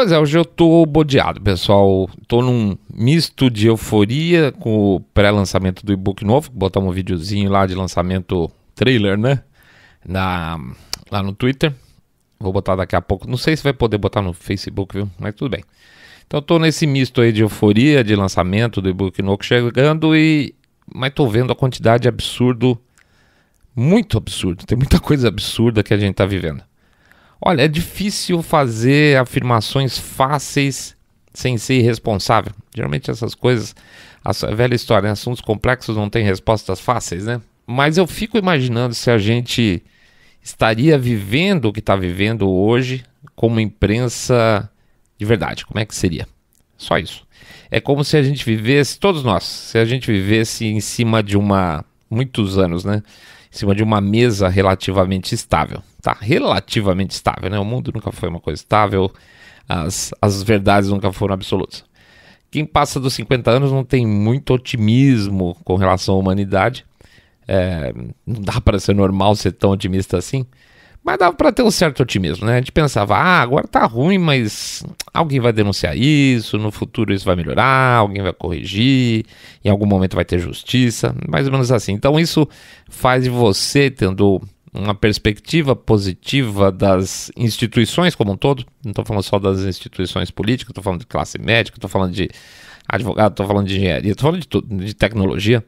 Pois é, hoje eu tô bodeado, pessoal. Tô num misto de euforia com o pré-lançamento do e-book novo. botar um videozinho lá de lançamento trailer, né? Na, lá no Twitter. Vou botar daqui a pouco. Não sei se vai poder botar no Facebook, viu? Mas tudo bem. Então tô nesse misto aí de euforia, de lançamento do e-book novo chegando e. Mas tô vendo a quantidade absurdo. Muito absurdo. Tem muita coisa absurda que a gente tá vivendo. Olha, é difícil fazer afirmações fáceis sem ser irresponsável. Geralmente essas coisas, a velha história, né? assuntos complexos não têm respostas fáceis, né? Mas eu fico imaginando se a gente estaria vivendo o que está vivendo hoje como imprensa de verdade. Como é que seria? Só isso. É como se a gente vivesse, todos nós, se a gente vivesse em cima de uma, muitos anos, né? Em cima de uma mesa relativamente estável está relativamente estável, né? O mundo nunca foi uma coisa estável, as, as verdades nunca foram absolutas. Quem passa dos 50 anos não tem muito otimismo com relação à humanidade. É, não dá para ser normal ser tão otimista assim. Mas dava para ter um certo otimismo, né? A gente pensava, ah, agora tá ruim, mas alguém vai denunciar isso, no futuro isso vai melhorar, alguém vai corrigir, em algum momento vai ter justiça, mais ou menos assim. Então isso faz você tendo uma perspectiva positiva das instituições como um todo, não estou falando só das instituições políticas, estou falando de classe médica, estou falando de advogado, estou falando de engenharia, estou falando de tudo, de tecnologia.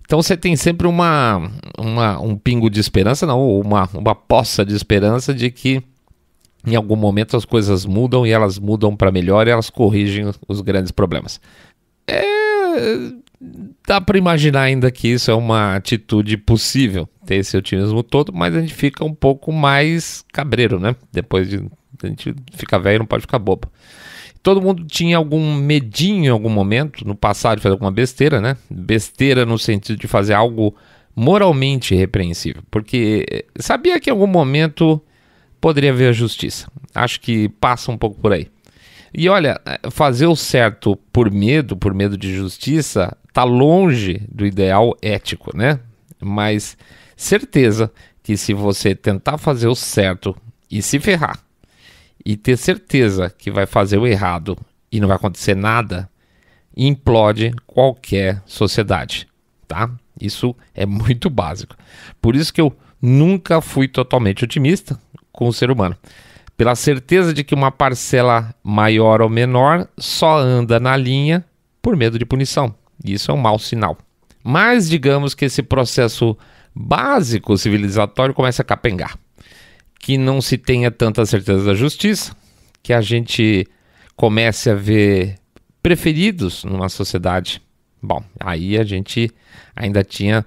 Então você tem sempre uma, uma, um pingo de esperança, não, uma, uma poça de esperança de que em algum momento as coisas mudam e elas mudam para melhor e elas corrigem os grandes problemas. É, dá para imaginar ainda que isso é uma atitude possível, manter esse otimismo todo, mas a gente fica um pouco mais cabreiro, né? Depois de a gente fica velho, não pode ficar bobo. Todo mundo tinha algum medinho em algum momento, no passado, de fazer alguma besteira, né? Besteira no sentido de fazer algo moralmente repreensível, porque eh, sabia que em algum momento poderia haver justiça. Acho que passa um pouco por aí. E olha, eh, fazer o certo por medo, por medo de justiça, tá longe do ideal ético, né? Mas certeza que se você tentar fazer o certo e se ferrar, e ter certeza que vai fazer o errado e não vai acontecer nada, implode qualquer sociedade, tá? Isso é muito básico. Por isso que eu nunca fui totalmente otimista com o ser humano. Pela certeza de que uma parcela maior ou menor só anda na linha por medo de punição. Isso é um mau sinal. Mas digamos que esse processo básico civilizatório começa a capengar. Que não se tenha tanta certeza da justiça, que a gente comece a ver preferidos numa sociedade. Bom, aí a gente ainda tinha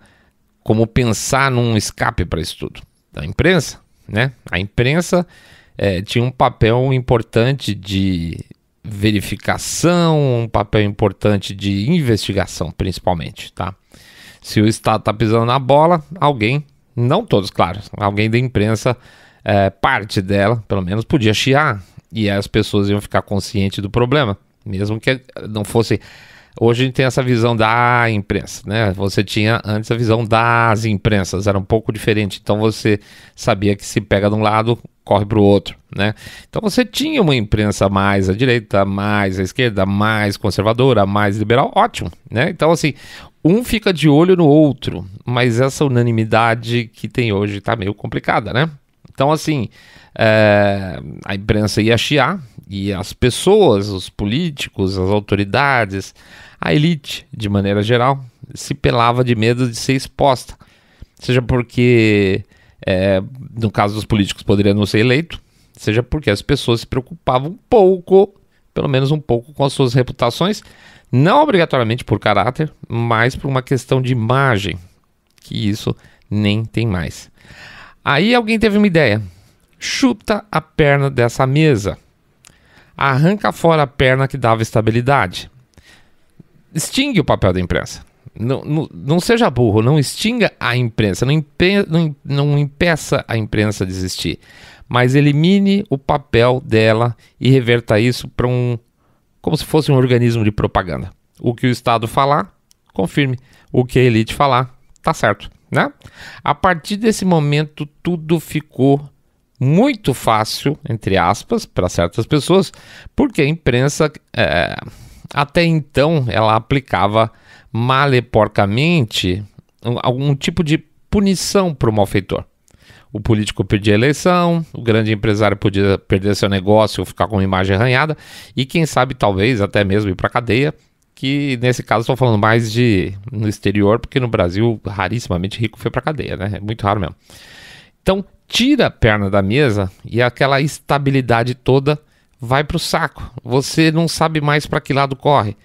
como pensar num escape para isso tudo. A imprensa, né? A imprensa é, tinha um papel importante de verificação, um papel importante de investigação, principalmente, tá? Se o Estado está pisando na bola, alguém, não todos, claro, alguém da imprensa, é, parte dela, pelo menos, podia chiar. E as pessoas iam ficar conscientes do problema, mesmo que não fosse. Hoje a gente tem essa visão da imprensa, né? Você tinha antes a visão das imprensas, era um pouco diferente. Então você sabia que se pega de um lado, corre para o outro, né? Então você tinha uma imprensa mais à direita, mais à esquerda, mais conservadora, mais liberal, ótimo, né? Então assim, um fica de olho no outro, mas essa unanimidade que tem hoje está meio complicada, né? Então, assim, é, a imprensa ia chiar e as pessoas, os políticos, as autoridades, a elite, de maneira geral, se pelava de medo de ser exposta. Seja porque, é, no caso dos políticos, poderia não ser eleito, seja porque as pessoas se preocupavam um pouco, pelo menos um pouco, com as suas reputações não obrigatoriamente por caráter, mas por uma questão de imagem, que isso nem tem mais. Aí alguém teve uma ideia. Chuta a perna dessa mesa. Arranca fora a perna que dava estabilidade. Extingue o papel da imprensa. Não, não, não, seja burro, não extinga a imprensa, não, impe, não, não impeça a imprensa de existir, mas elimine o papel dela e reverta isso para um como se fosse um organismo de propaganda. O que o Estado falar, confirme. O que a elite falar, tá certo, né? A partir desse momento, tudo ficou muito fácil, entre aspas, para certas pessoas, porque a imprensa, é, até então, ela aplicava maleporcamente algum tipo de punição para o malfeitor o político perdia a eleição, o grande empresário podia perder seu negócio ou ficar com uma imagem arranhada, e quem sabe, talvez, até mesmo ir para a cadeia, que nesse caso estou falando mais de no exterior, porque no Brasil, rarissimamente, rico foi para a cadeia, né? É muito raro mesmo. Então, tira a perna da mesa e aquela estabilidade toda vai para o saco. Você não sabe mais para que lado corre.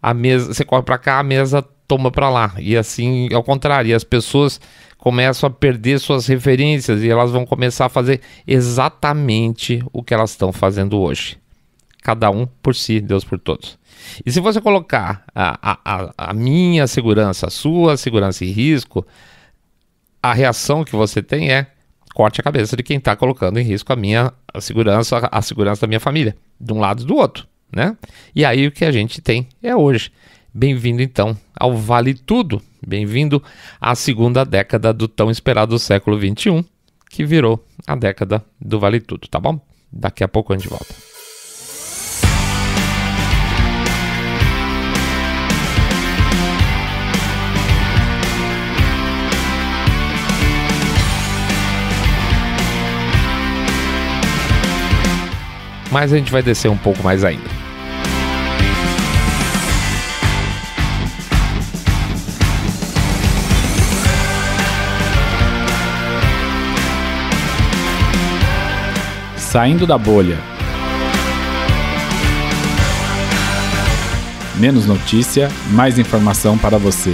A mesa, você corre para cá, a mesa toma para lá. E assim, ao contrário, e as pessoas começam a perder suas referências e elas vão começar a fazer exatamente o que elas estão fazendo hoje. Cada um por si, Deus por todos. E se você colocar a, a, a minha segurança, a sua segurança em risco, a reação que você tem é corte a cabeça de quem está colocando em risco a minha a segurança, a segurança da minha família, de um lado e do outro, né? E aí o que a gente tem é hoje Bem-vindo então ao Vale Tudo. Bem-vindo à segunda década do tão esperado século XXI, que virou a década do Vale Tudo, tá bom? Daqui a pouco a gente volta. Mas a gente vai descer um pouco mais ainda. Saindo da bolha. Menos notícia, mais informação para você.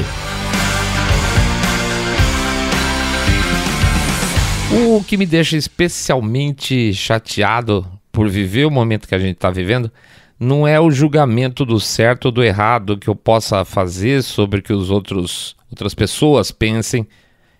O que me deixa especialmente chateado por viver o momento que a gente está vivendo não é o julgamento do certo ou do errado que eu possa fazer sobre o que os outros outras pessoas pensem.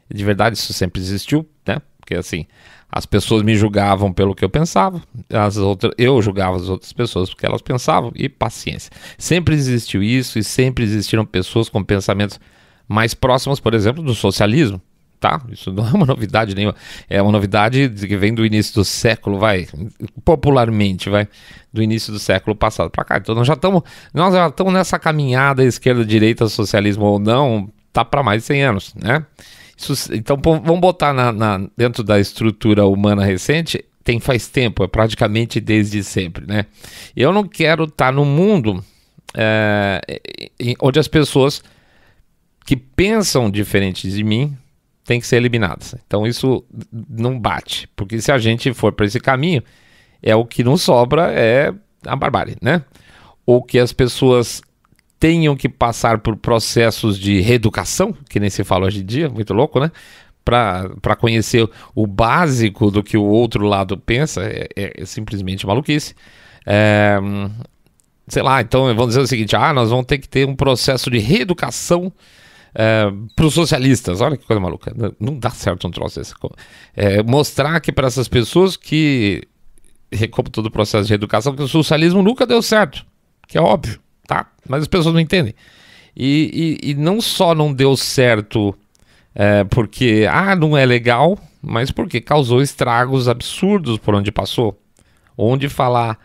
De verdade, isso sempre existiu, né? Porque assim, as pessoas me julgavam pelo que eu pensava, as outras, eu julgava as outras pessoas porque elas pensavam, e paciência. Sempre existiu isso e sempre existiram pessoas com pensamentos mais próximos, por exemplo, do socialismo, tá? Isso não é uma novidade nenhuma, é uma novidade que vem do início do século, vai, popularmente, vai, do início do século passado para cá. Então nós já estamos, nós já estamos nessa caminhada esquerda, direita, socialismo ou não, tá para mais de 100 anos, né? Isso, então vamos botar na, na, dentro da estrutura humana recente, tem faz tempo, é praticamente desde sempre, né? Eu não quero estar tá no mundo é, onde as pessoas que pensam diferente de mim têm que ser eliminadas. Então isso não bate, porque se a gente for para esse caminho, é o que não sobra é a barbárie, né? Ou que as pessoas tenham que passar por processos de reeducação, que nem se fala hoje em dia, muito louco, né? Para conhecer o básico do que o outro lado pensa, é, é, é simplesmente maluquice. É, sei lá, então vamos dizer o seguinte: ah, nós vamos ter que ter um processo de reeducação é, para os socialistas. Olha que coisa maluca. Não dá certo um troço desse. É, mostrar aqui para essas pessoas que, como todo o processo de reeducação, que o socialismo nunca deu certo. Que é óbvio tá? Mas as pessoas não entendem. E, e, e não só não deu certo é, porque, ah, não é legal, mas porque causou estragos absurdos por onde passou. Onde falar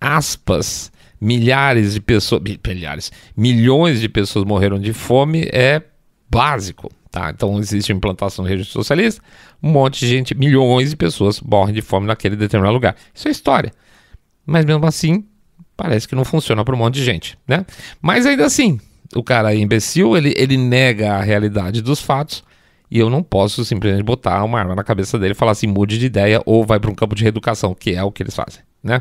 aspas, milhares de pessoas, milhares, milhões de pessoas morreram de fome é básico, tá? Então existe implantação do regime socialista, um monte de gente, milhões de pessoas morrem de fome naquele determinado lugar. Isso é história. Mas mesmo assim, parece que não funciona para um monte de gente, né? Mas ainda assim, o cara é imbecil, ele, ele nega a realidade dos fatos e eu não posso simplesmente botar uma arma na cabeça dele e falar assim, mude de ideia ou vai para um campo de reeducação, que é o que eles fazem. Né?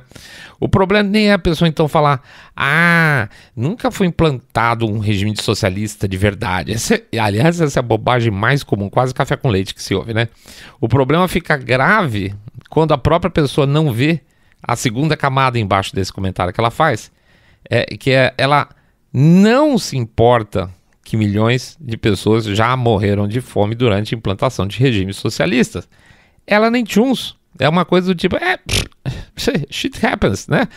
O problema nem é a pessoa então falar, ah, nunca foi implantado um regime de socialista de verdade. Essa, é, aliás, essa é a bobagem mais comum, quase café com leite que se ouve, né? O problema fica grave quando a própria pessoa não vê a segunda camada embaixo desse comentário que ela faz é que é, ela não se importa que milhões de pessoas já morreram de fome durante a implantação de regimes socialistas. Ela nem uns. É uma coisa do tipo, é, shit happens, né?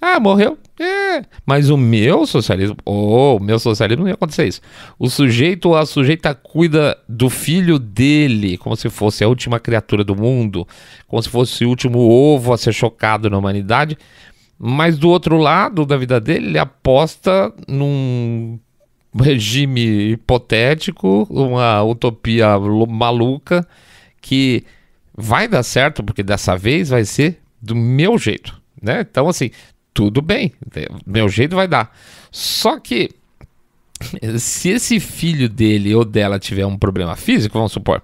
Ah, morreu. É. Mas o meu socialismo, oh, o meu socialismo não ia acontecer isso. O sujeito ou a sujeita cuida do filho dele como se fosse a última criatura do mundo, como se fosse o último ovo a ser chocado na humanidade. Mas do outro lado da vida dele, ele aposta num regime hipotético, uma utopia maluca que vai dar certo, porque dessa vez vai ser do meu jeito, né? Então, assim, tudo bem, meu jeito vai dar. Só que se esse filho dele ou dela tiver um problema físico, vamos supor,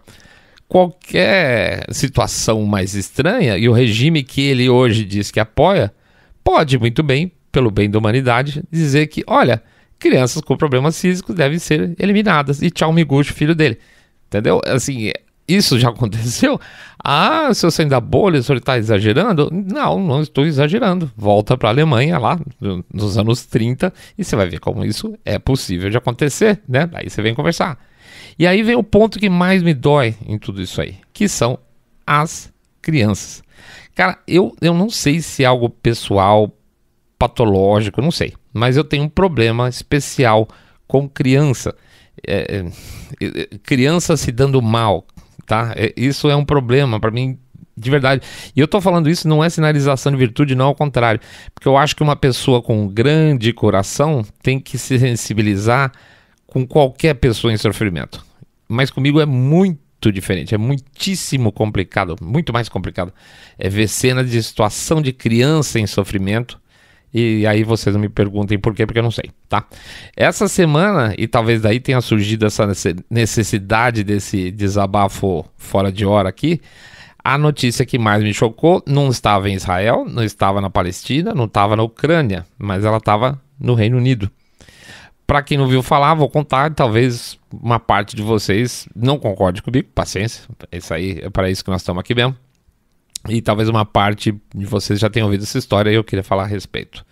qualquer situação mais estranha e o regime que ele hoje diz que apoia, pode muito bem, pelo bem da humanidade, dizer que, olha, crianças com problemas físicos devem ser eliminadas e tchau miguxo, filho dele. Entendeu? Assim, isso já aconteceu? Ah, se você ainda bolha, o senhor está exagerando? Não, não estou exagerando. Volta para a Alemanha lá nos anos 30 e você vai ver como isso é possível de acontecer, né? Daí você vem conversar. E aí vem o ponto que mais me dói em tudo isso aí, que são as crianças. Cara, eu, eu não sei se é algo pessoal, patológico, não sei. Mas eu tenho um problema especial com criança. É, é, é criança se dando mal, tá? É, isso é um problema para mim de verdade. E eu tô falando isso não é sinalização de virtude, não ao contrário, porque eu acho que uma pessoa com um grande coração tem que se sensibilizar com qualquer pessoa em sofrimento. Mas comigo é muito diferente, é muitíssimo complicado, muito mais complicado. É ver cenas de situação de criança em sofrimento e aí vocês me perguntem por quê, porque eu não sei, tá? Essa semana, e talvez daí tenha surgido essa necessidade desse desabafo fora de hora aqui, a notícia que mais me chocou não estava em Israel, não estava na Palestina, não estava na Ucrânia, mas ela estava no Reino Unido. Para quem não viu falar, vou contar, talvez uma parte de vocês não concorde comigo, paciência, isso aí é para isso que nós estamos aqui mesmo. E talvez uma parte de vocês já tenha ouvido essa história e eu queria falar a respeito.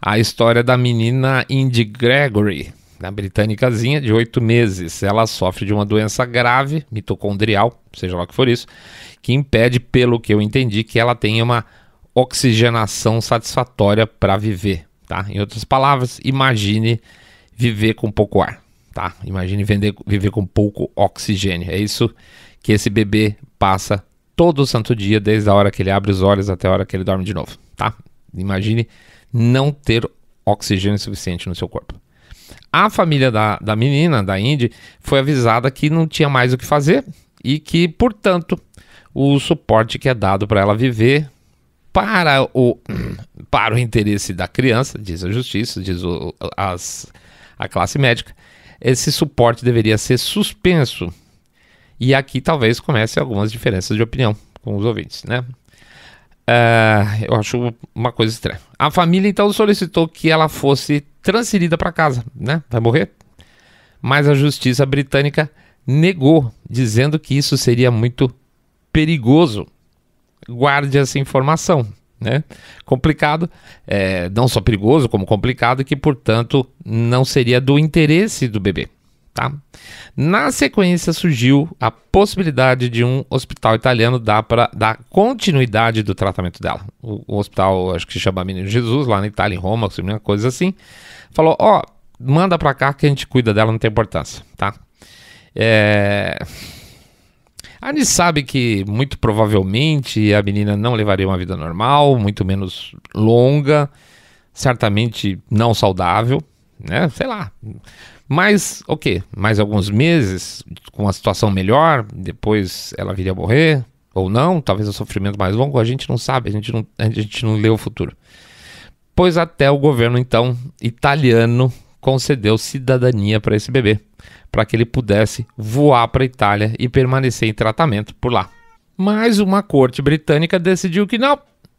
A história da menina Indy Gregory, da britânicazinha, de oito meses. Ela sofre de uma doença grave, mitocondrial, seja lá o que for isso, que impede, pelo que eu entendi, que ela tenha uma oxigenação satisfatória para viver, tá? Em outras palavras, imagine viver com pouco ar, tá? Imagine vender, viver com pouco oxigênio. É isso que esse bebê passa todo santo dia, desde a hora que ele abre os olhos até a hora que ele dorme de novo, tá? Imagine não ter oxigênio suficiente no seu corpo. A família da, da menina, da Indy, foi avisada que não tinha mais o que fazer e que, portanto, o suporte que é dado para ela viver para o, para o interesse da criança, diz a justiça, diz o, as, a classe médica, esse suporte deveria ser suspenso e aqui talvez comece algumas diferenças de opinião com os ouvintes, né? Uh, eu acho uma coisa estranha. A família então solicitou que ela fosse transferida para casa, né? Vai morrer. Mas a justiça britânica negou, dizendo que isso seria muito perigoso. Guarde essa informação, né? Complicado, é, não só perigoso, como complicado, que portanto não seria do interesse do bebê. Tá? Na sequência surgiu a possibilidade de um hospital italiano dar, para dar continuidade do tratamento dela. O, o hospital, acho que se chama Menino Jesus, lá na Itália, em Roma, uma coisa assim, falou: ó, oh, manda pra cá que a gente cuida dela, não tem importância, tá? É... A gente sabe que muito provavelmente a menina não levaria uma vida normal, muito menos longa, certamente não saudável, né? Sei lá. Mas, o que? Mais alguns meses, com a situação melhor, depois ela viria a morrer, ou não, talvez o sofrimento mais longo, a gente não sabe, a gente não, a gente não lê o futuro. Pois até o governo, então, italiano concedeu cidadania para esse bebê, para que ele pudesse voar para a Itália e permanecer em tratamento por lá. Mas uma corte britânica decidiu que não,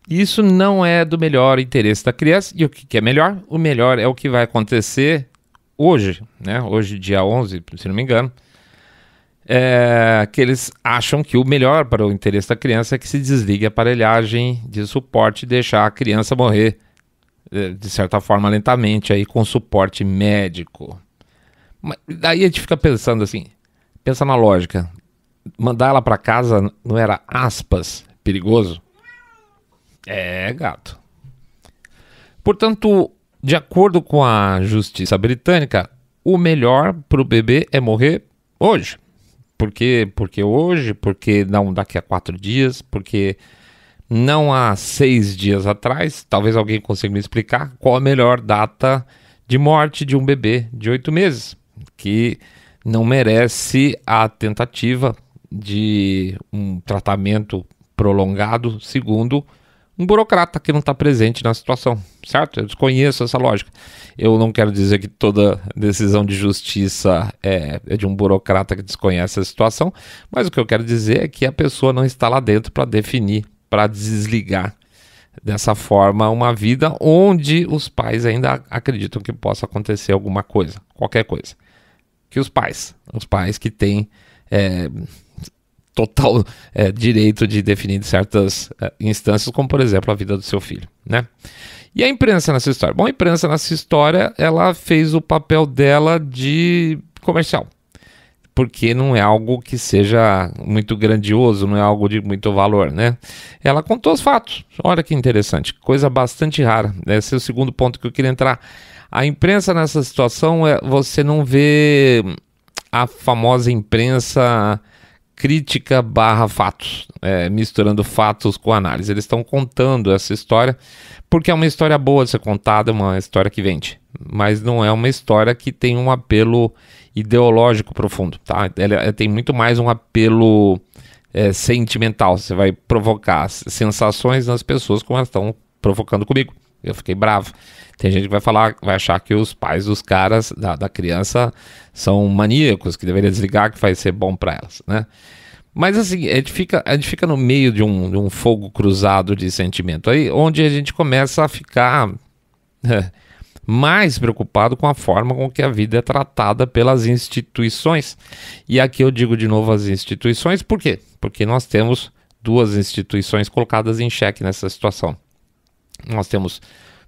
isso não é do melhor interesse da criança. E o que é melhor? O melhor é o que vai acontecer hoje, né, hoje dia 11, se não me engano, é, que eles acham que o melhor para o interesse da criança é que se desligue a aparelhagem de suporte e deixar a criança morrer, é, de certa forma, lentamente, aí com suporte médico. Mas daí a gente fica pensando assim, pensa na lógica, mandar ela para casa não era, aspas, perigoso? É, gato. Portanto, de acordo com a justiça britânica, o melhor para o bebê é morrer hoje. Por quê? Porque hoje, porque não daqui a quatro dias, porque não há seis dias atrás. Talvez alguém consiga me explicar qual a melhor data de morte de um bebê de oito meses, que não merece a tentativa de um tratamento prolongado, segundo um burocrata que não está presente na situação, certo? Eu desconheço essa lógica. Eu não quero dizer que toda decisão de justiça é, é, de um burocrata que desconhece a situação, mas o que eu quero dizer é que a pessoa não está lá dentro para definir, para desligar dessa forma uma vida onde os pais ainda acreditam que possa acontecer alguma coisa, qualquer coisa. Que os pais, os pais que têm. É, total é, direito de definir certas é, instâncias, como por exemplo a vida do seu filho, né? E a imprensa nessa história? Bom, a imprensa nessa história, ela fez o papel dela de comercial, porque não é algo que seja muito grandioso, não é algo de muito valor, né? Ela contou os fatos. Olha que interessante, coisa bastante rara. Né? Esse é o segundo ponto que eu queria entrar. A imprensa nessa situação, é, você não vê a famosa imprensa crítica barra fatos, é, misturando fatos com análise. Eles estão contando essa história porque é uma história boa de ser contada, é uma história que vende, mas não é uma história que tem um apelo ideológico profundo, tá? Ela, é, tem muito mais um apelo é, sentimental. Você vai provocar sensações nas pessoas como elas estão provocando comigo. Eu fiquei bravo. Tem gente que vai falar, vai achar que os pais dos caras, da, da criança, são maníacos, que deveria desligar, que vai ser bom para elas, né? Mas assim, a gente fica, a gente fica no meio de um, de um fogo cruzado de sentimento. Aí onde a gente começa a ficar é, mais preocupado com a forma com que a vida é tratada pelas instituições. E aqui eu digo de novo as instituições, por quê? Porque nós temos duas instituições colocadas em xeque nessa situação. Nós temos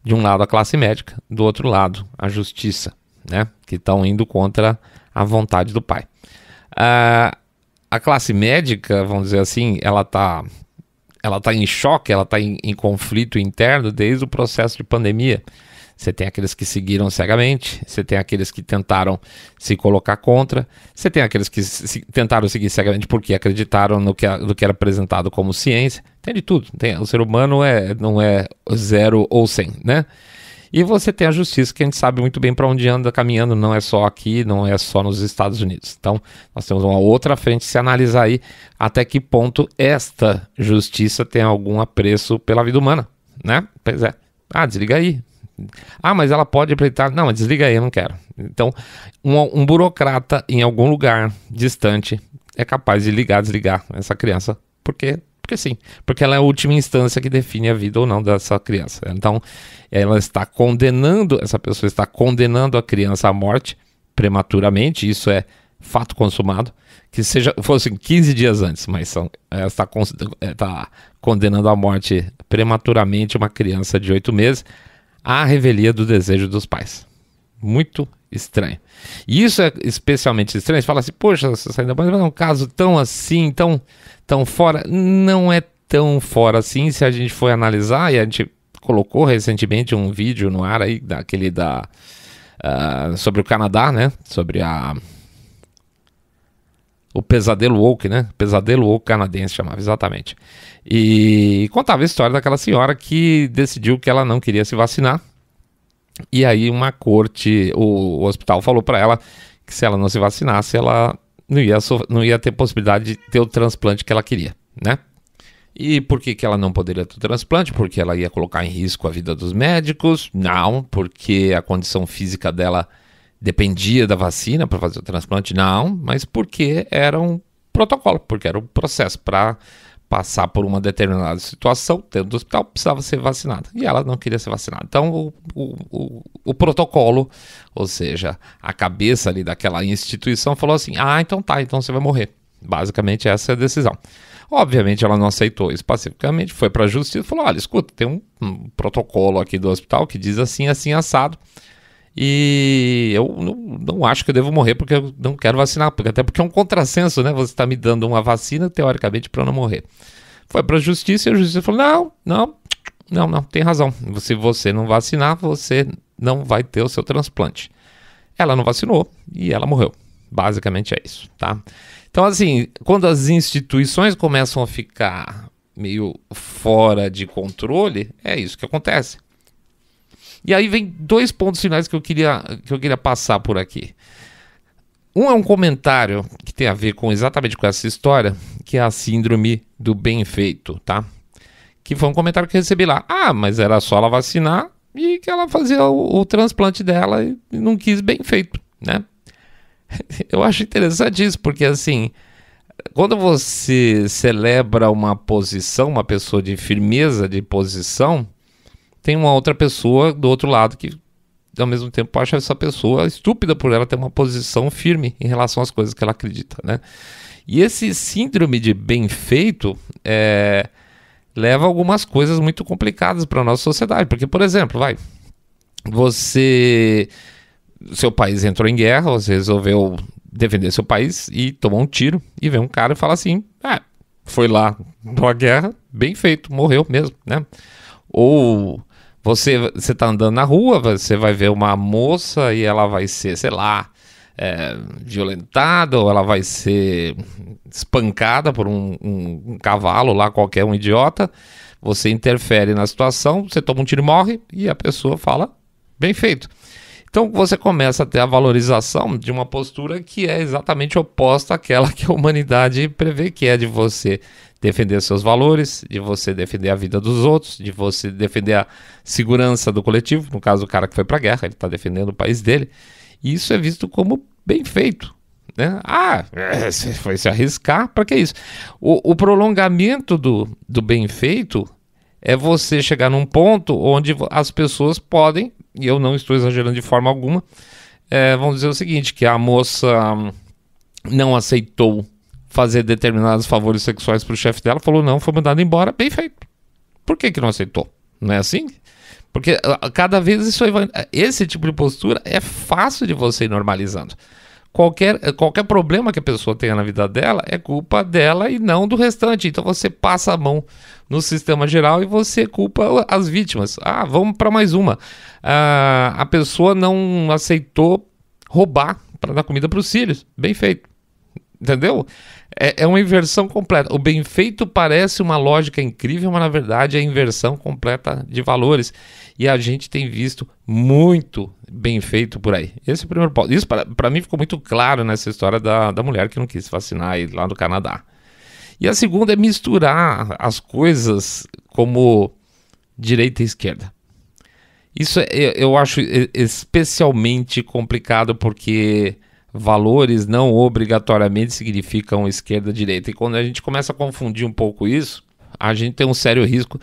de um lado a classe médica, do outro lado a justiça, né? Que estão indo contra a vontade do pai. Uh, a classe médica, vamos dizer assim, ela está ela tá em choque, ela está em, em conflito interno desde o processo de pandemia. Você tem aqueles que seguiram cegamente, você tem aqueles que tentaram se colocar contra, você tem aqueles que se, tentaram seguir cegamente porque acreditaram no que, no que era apresentado como ciência. Tem de tudo. Tem, o ser humano é, não é zero ou cem, né? E você tem a justiça, que a gente sabe muito bem para onde anda caminhando, não é só aqui, não é só nos Estados Unidos. Então, nós temos uma outra frente se analisar aí até que ponto esta justiça tem algum apreço pela vida humana, né? Pois é. Ah, desliga aí. Ah, mas ela pode aproveitar. Não, mas desliga aí, eu não quero. Então, um, um burocrata em algum lugar distante é capaz de ligar, desligar essa criança, porque porque sim, porque ela é a última instância que define a vida ou não dessa criança. Então, ela está condenando, essa pessoa está condenando a criança à morte prematuramente, isso é fato consumado, que seja fossem 15 dias antes, mas são, ela está, está eh, condenando à morte prematuramente uma criança de 8 meses a revelia do desejo dos pais. Muito estranho. E isso é especialmente estranho. Você fala assim, poxa, tá ainda mais é um caso tão assim, tão, tão fora. Não é tão fora assim se a gente for analisar, e a gente colocou recentemente um vídeo no ar aí, daquele da. Uh, sobre o Canadá, né? Sobre a o Pesadelo Oak, né? Pesadelo Oak canadense chamava, exatamente. E contava a história daquela senhora que decidiu que ela não queria se vacinar. E aí uma corte, o, o hospital falou para ela que se ela não se vacinasse, ela não ia, não ia ter possibilidade de ter o transplante que ela queria, né? E por que, que ela não poderia ter o transplante? Porque ela ia colocar em risco a vida dos médicos? Não, porque a condição física dela dependia da vacina para fazer o transplante, não, mas porque era um protocolo, porque era um processo para passar por uma determinada situação dentro do hospital, precisava ser vacinada. E ela não queria ser vacinada. Então, o, o, o, o, protocolo, ou seja, a cabeça ali daquela instituição falou assim: ah, então tá, então você vai morrer. Basicamente, essa é a decisão. Obviamente, ela não aceitou isso pacificamente, foi para a justiça e falou: olha, escuta, tem um, um protocolo aqui do hospital que diz assim, assim, assado. E eu não, não, acho que eu devo morrer porque eu não quero vacinar, porque, até porque é um contrassenso, né? Você está me dando uma vacina, teoricamente, para eu não morrer. Foi para a justiça e a justiça falou: não, não, não, não, tem razão. Se você não vacinar, você não vai ter o seu transplante. Ela não vacinou e ela morreu. Basicamente é isso, tá? Então, assim, quando as instituições começam a ficar meio fora de controle, é isso que acontece. E aí vem dois pontos finais que eu queria, que eu queria passar por aqui. Um é um comentário que tem a ver com exatamente com essa história, que é a síndrome do bem feito, tá? Que foi um comentário que eu recebi lá. Ah, mas era só ela vacinar e que ela fazia o, o transplante dela e não quis bem feito, né? Eu acho interessante isso, porque assim, quando você celebra uma posição, uma pessoa de firmeza de posição, tem uma outra pessoa do outro lado que ao mesmo tempo acha essa pessoa estúpida por ela ter uma posição firme em relação às coisas que ela acredita, né? E esse síndrome de bem feito é, leva algumas coisas muito complicadas para a nossa sociedade, porque por exemplo, vai, você, seu país entrou em guerra, você resolveu defender seu país e tomou um tiro e vem um cara e fala assim, ah, foi lá numa guerra, bem feito, morreu mesmo, né? Ou você, você tá andando na rua, você vai ver uma moça e ela vai ser, sei lá, é, violentada ou ela vai ser espancada por um, um, um, cavalo lá, qualquer um idiota. Você interfere na situação, você toma um tiro e morre e a pessoa fala, bem feito. Então você começa a ter a valorização de uma postura que é exatamente oposta àquela que a humanidade prevê, que é de você defender seus valores, de você defender a vida dos outros, de você defender a segurança do coletivo. No caso, o cara que foi para a guerra, ele está defendendo o país dele. E isso é visto como bem feito. Né? Ah, foi se arriscar, para que isso? O, o prolongamento do, do bem feito é você chegar num ponto onde as pessoas podem, e eu não estou exagerando de forma alguma, é, vamos dizer o seguinte: que a moça não aceitou fazer determinados favores sexuais para o chefe dela, falou não, foi mandado embora, bem feito. Por que, que não aceitou? Não é assim? Porque ah, cada vez isso ah, esse tipo de postura é fácil de você ir normalizando. Qualquer, eh, qualquer problema que a pessoa tenha na vida dela é culpa dela e não do restante. Então você passa a mão no sistema geral e você culpa as vítimas. Ah, vamos para mais uma. Ah, a pessoa não aceitou roubar para dar comida para os filhos. Bem feito. Entendeu? É, é uma inversão completa. O bem feito parece uma lógica incrível, mas na verdade é inversão completa de valores. E a gente tem visto muito bem feito por aí. Esse é o primeiro ponto. Isso para mim ficou muito claro nessa história da, da mulher que não quis vacinar aí lá no Canadá. E a segunda é misturar as coisas como direita e esquerda. Isso é, eu acho especialmente complicado porque valores não obrigatoriamente significam esquerda direita. E quando a gente começa a confundir um pouco isso, a gente tem um sério risco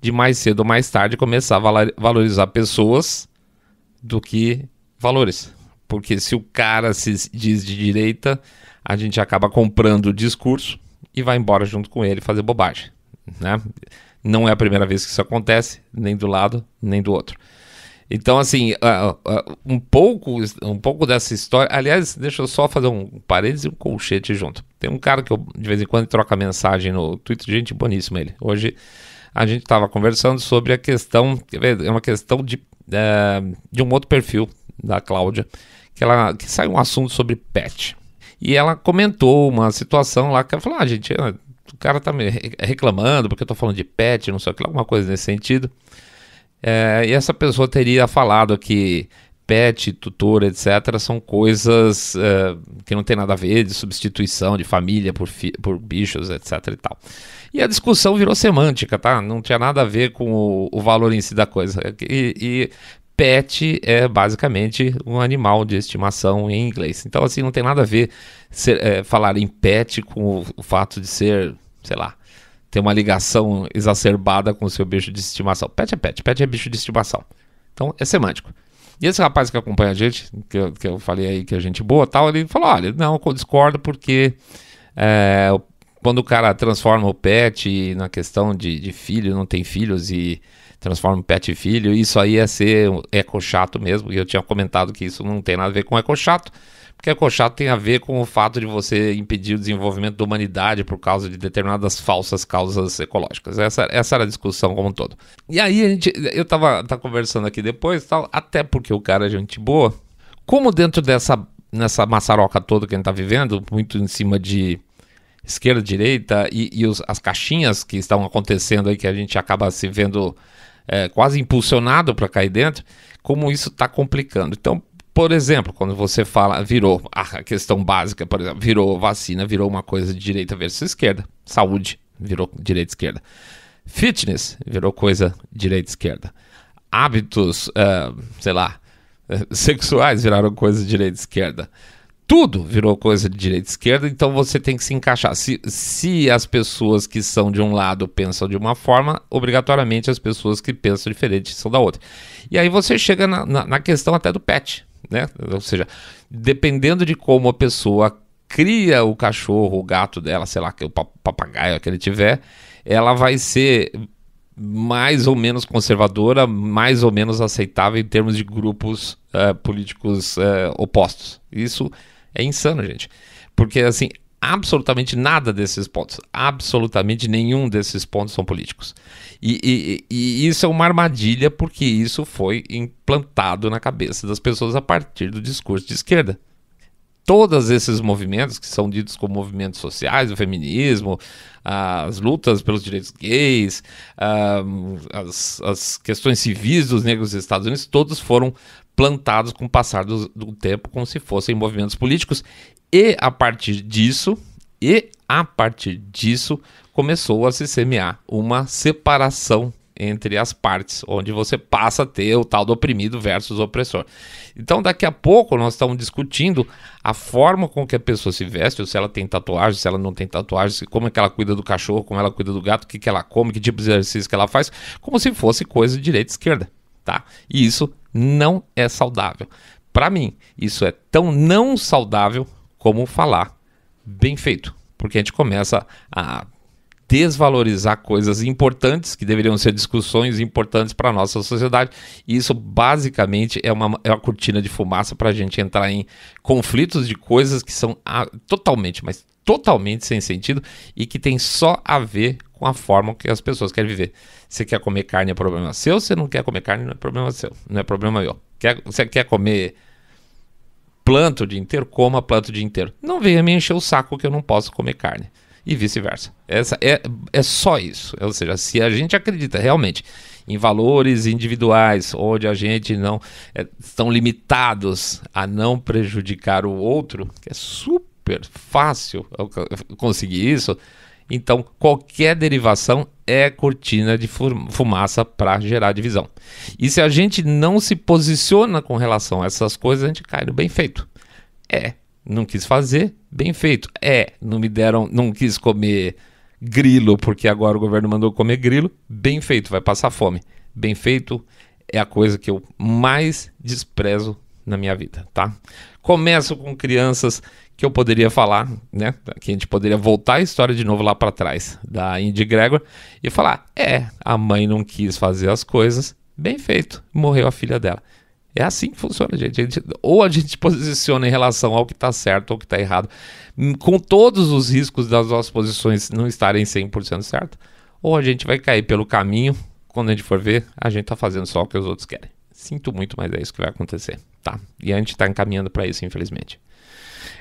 de mais cedo ou mais tarde começar a valorizar pessoas do que valores. Porque se o cara se diz de direita, a gente acaba comprando o discurso e vai embora junto com ele fazer bobagem. Né? Não é a primeira vez que isso acontece, nem do lado, nem do outro. Então, assim, um pouco, um pouco dessa história. Aliás, deixa eu só fazer um parênteses e um colchete junto. Tem um cara que eu, de vez em quando troca mensagem no Twitter, gente boníssima ele. Hoje a gente estava conversando sobre a questão, é uma questão de, é, de um outro perfil da Cláudia, que, ela, que sai um assunto sobre pet. E ela comentou uma situação lá que ela falou: ah, gente, o cara tá me reclamando porque eu tô falando de pet, não sei o que, alguma coisa nesse sentido. É, e essa pessoa teria falado que pet, tutor, etc., são coisas é, que não tem nada a ver de substituição de família por, fi, por bichos, etc. e tal. E a discussão virou semântica, tá? Não tinha nada a ver com o, o valor em si da coisa. E, e, pet é basicamente um animal de estimação em inglês. Então, assim, não tem nada a ver ser, é, falar em pet com o, o fato de ser, sei lá, tem uma ligação exacerbada com o seu bicho de estimação. Pet é pet, pet é bicho de estimação. Então é semântico. E esse rapaz que acompanha a gente, que eu, que eu falei aí que a é gente boa tal, ele falou: olha, não, eu discordo porque é, quando o cara transforma o pet na questão de, de filho, não tem filhos e transforma o pet em filho, isso aí é ser eco chato mesmo. E eu tinha comentado que isso não tem nada a ver com eco chato. Porque acochado tem a ver com o fato de você impedir o desenvolvimento da humanidade por causa de determinadas falsas causas ecológicas. Essa, essa era a discussão como um todo. E aí a gente, eu tava, tava tá conversando aqui depois tal, até porque o cara é gente boa. Como dentro dessa nessa maçaroca toda que a gente tá vivendo, muito em cima de esquerda, direita e, e os, as caixinhas que estão acontecendo aí que a gente acaba se vendo é, quase impulsionado para cair dentro, como isso está complicando. Então, por exemplo, quando você fala, virou a questão básica, por exemplo, virou vacina, virou uma coisa de direita versus esquerda. Saúde, virou direita esquerda. Fitness, virou coisa direita esquerda. Hábitos, uh, sei lá, sexuais viraram coisa direita esquerda tudo virou coisa de direita esquerda, então você tem que se encaixar. Se, se as pessoas que são de um lado pensam de uma forma, obrigatoriamente as pessoas que pensam diferente são da outra. E aí você chega na, na, na questão até do pet. Né? Ou seja, dependendo de como a pessoa cria o cachorro, o gato dela, sei lá, o papagaio que ele tiver, ela vai ser mais ou menos conservadora, mais ou menos aceitável em termos de grupos uh, políticos uh, opostos. Isso é insano, gente. Porque, assim, absolutamente nada desses pontos. Absolutamente nenhum desses pontos são políticos. E, e, e, isso é uma armadilha porque isso foi implantado na cabeça das pessoas a partir do discurso de esquerda. Todos esses movimentos que são ditos como movimentos sociais, o feminismo, as lutas pelos direitos gays, as, as questões civis dos negros dos Estados Unidos, todos foram plantados com o passar do, do tempo como se fossem movimentos políticos e a partir disso, e a partir disso, começou a se semear uma separação entre as partes, onde você passa a ter o tal do oprimido versus opressor. Então, daqui a pouco, nós estamos discutindo a forma com que a pessoa se veste, se ela tem tatuagem, se ela não tem tatuagem, como é que ela cuida do cachorro, como ela cuida do gato, o que, que ela come, que tipo de exercício que ela faz, como se fosse coisa de direita e esquerda, tá? E isso não é saudável. Para mim, isso é tão não saudável como falar bem feito, porque a gente começa a desvalorizar coisas importantes que deveriam ser discussões importantes para a nossa sociedade. E isso basicamente é uma, é uma cortina de fumaça para a gente entrar em conflitos de coisas que são a, ah, totalmente, mas totalmente sem sentido e que tem só a ver com a forma que as pessoas querem viver. Você quer comer carne é problema seu, você não quer comer carne não é problema seu, não é problema meu. Quer, você quer comer planta o dia inteiro, coma planta o dia inteiro. Não venha me encher o saco que eu não posso comer carne. E vice-versa. Essa é, é só isso. Ou seja, se a gente acredita realmente em valores individuais, onde a gente não é, estão limitados a não prejudicar o outro, que é super fácil conseguir isso, então qualquer derivação é cortina de fumaça para gerar divisão. E se a gente não se posiciona com relação a essas coisas, a gente cai no bem feito. É, não quis fazer, bem feito. É, não me deram, não quis comer grilo porque agora o governo mandou comer grilo, bem feito, vai passar fome. Bem feito é a coisa que eu mais desprezo na minha vida, tá? Começo com crianças que eu poderia falar, né? Que a gente poderia voltar a história de novo lá para trás da Indy Gregor e falar: é, a mãe não quis fazer as coisas, bem feito, morreu a filha dela. É assim que funciona, gente. A gente ou a gente posiciona em relação ao que está certo ou que está errado, hum, com todos os riscos das nossas posições não estarem 100% certas, ou a gente vai cair pelo caminho. Quando a gente for ver, a gente está fazendo só o que os outros querem. Sinto muito, mas é isso que vai acontecer, tá? E a gente está encaminhando para isso, infelizmente.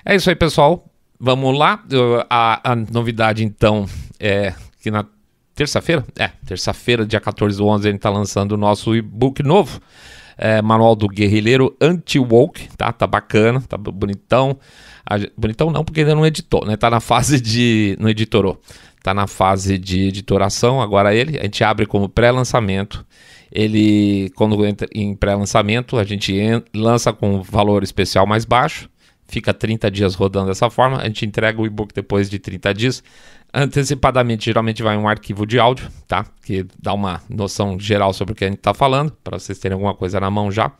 É isso aí, pessoal. Vamos lá. A, a novidade, então, é que na terça-feira, é, terça-feira, dia 14 do 11, a gente está lançando o nosso e-book novo. É, manual do Guerrilheiro Anti-Woke, tá? Tá bacana, tá bonitão. A, bonitão não, porque ainda não editou, né? Tá na fase de. Não editorou. Tá na fase de editoração agora ele. A gente abre como pré-lançamento ele, quando entra em pré-lançamento, a gente lança com valor especial mais baixo, fica 30 dias rodando dessa forma, a gente entrega o e-book depois de 30 dias. Antecipadamente, geralmente vai um arquivo de áudio, tá? Que dá uma noção geral sobre o que a gente está falando, para vocês terem alguma coisa na mão já.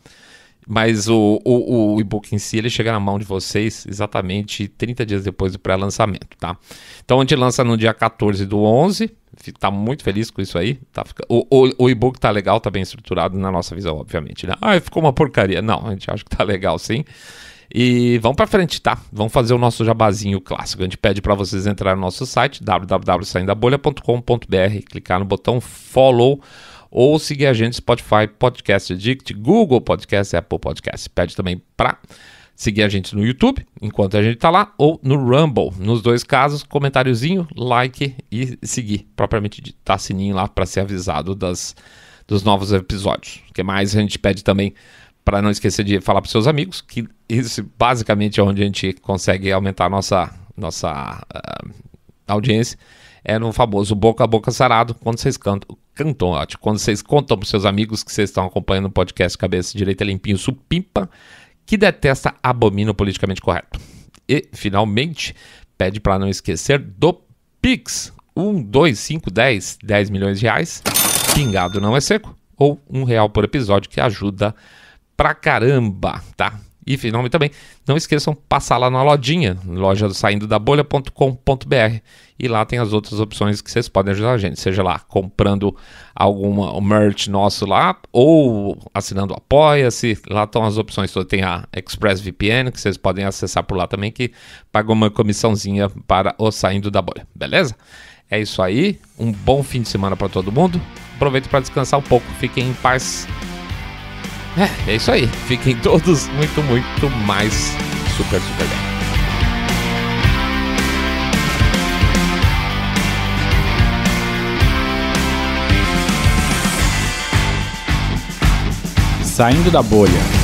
Mas o, o, o e-book em si, ele chega na mão de vocês exatamente 30 dias depois do pré-lançamento, tá? Então, a gente lança no dia 14 do 11, tá muito feliz com isso aí. Tá, o, o, o e-book tá legal, tá bem estruturado na nossa visão, obviamente. Né? Ah, ficou uma porcaria. Não, a gente acha que tá legal sim. E vamos para frente, tá? Vamos fazer o nosso jabazinho clássico. A gente pede para vocês entrar no nosso site www.saindabolha.com.br, clicar no botão follow ou seguir a gente Spotify, Podcast Addict, Google Podcast, Apple Podcast. Pede também para seguir a gente no YouTube, enquanto a gente está lá, ou no Rumble. Nos dois casos, comentáriozinho, like e seguir. Propriamente ditar tá sininho lá para ser avisado das, dos novos episódios. O que mais a gente pede também para não esquecer de falar para seus amigos, que isso basicamente é onde a gente consegue aumentar a nossa, nossa uh, audiência. É no famoso boca a boca sarado, quando vocês cantam, cantam ótimo, quando vocês contam para seus amigos que vocês estão acompanhando o podcast Cabeça Direita Limpinho Supimpa, que detesta, abomina o politicamente correto. E, finalmente, pede para não esquecer do Pix. 1, 2, 5, 10, 10 milhões de reais. Pingado não é seco. Ou um real por episódio, que ajuda pra caramba, tá? E finalmente também, não esqueçam passar lá na lojinha, loja saindo da bolha.com.br. E lá tem as outras opções que vocês podem ajudar a gente, seja lá comprando alguma merch nosso lá ou assinando Apoia-se. Lá estão as opções todas. Tem a ExpressVPN que vocês podem acessar por lá também, que paga uma comissãozinha para o saindo da bolha, beleza? É isso aí. Um bom fim de semana para todo mundo. Aproveite para descansar um pouco. Fiquem em paz. É, é isso aí. Fiquem todos muito, muito mais super, super bem. Saindo da bolha.